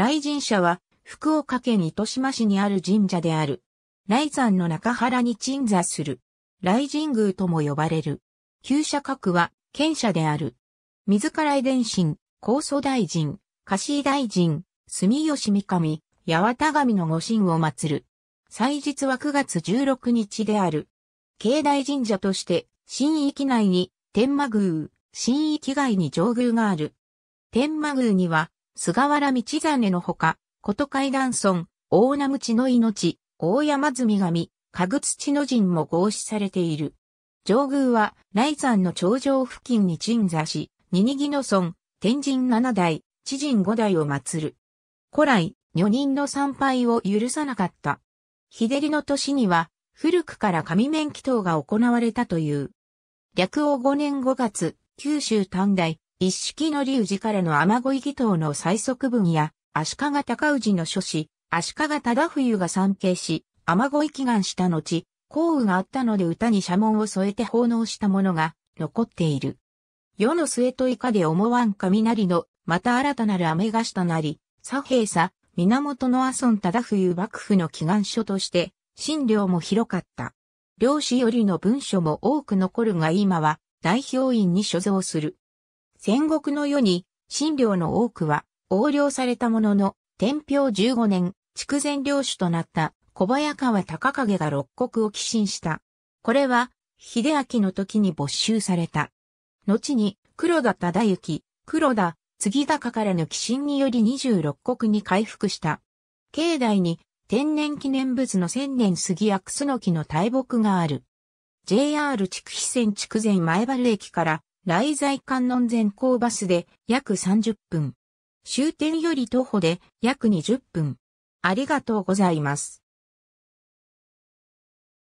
雷神社は、福岡県糸島市にある神社である。雷山の中原に鎮座する。雷神宮とも呼ばれる。旧社格は、県社である。自ら遺伝神、高祖大臣、貸井大臣、住吉三神、八幡神の御神を祀る。祭日は9月16日である。境内神社として、新域内に天魔宮、新域外に上宮がある。天魔宮には、菅原道真のほか、こと海岸村、大名口の命、大山積神、かぐ土の陣も合祀されている。上宮は、雷山の頂上付近に鎮座し、二にぎの村、天神七代、知人五代を祀る。古来、女人の参拝を許さなかった。日照りの年には、古くから神面祈祷が行われたという。略王5年5月、九州短大、一式の龍寺からの雨乞い祈祷の最速文や、足利尊氏の書士、足利忠冬が参詣し、雨乞い祈願した後、降雨があったので歌に社紋を添えて奉納したものが残っている。世の末と以下で思わん雷の、また新たなる雨がしたなり、左平左、源の阿孫忠冬幕府の祈願書として、診療も広かった。漁師よりの文書も多く残るが今は代表院に所蔵する。戦国の世に、新領の多くは、横領されたものの、天平15年、筑前領主となった小早川高景が六国を寄進した。これは、秀明の時に没収された。後に、黒田忠之、黒田、次高からの寄進により26国に回復した。境内に天然記念物の千年杉やクスノキの大木がある。JR 筑肥線筑前前原駅から雷在観音前行バスで約30分。終点より徒歩で約20分。ありがとうございます。